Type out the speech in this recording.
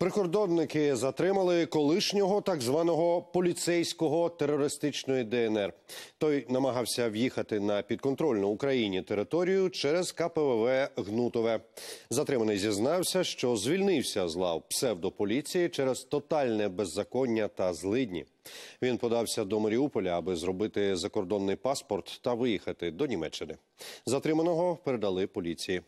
Прикордонники затримали колишнього так званого поліцейського терористичної ДНР. Той намагався в'їхати на підконтрольну Україні територію через КПВВ Гнутове. Затриманий зізнався, що звільнився з лав псевдополіції через тотальне беззаконня та злидні. Він подався до Маріуполя, аби зробити закордонний паспорт та виїхати до Німеччини. Затриманого передали поліції.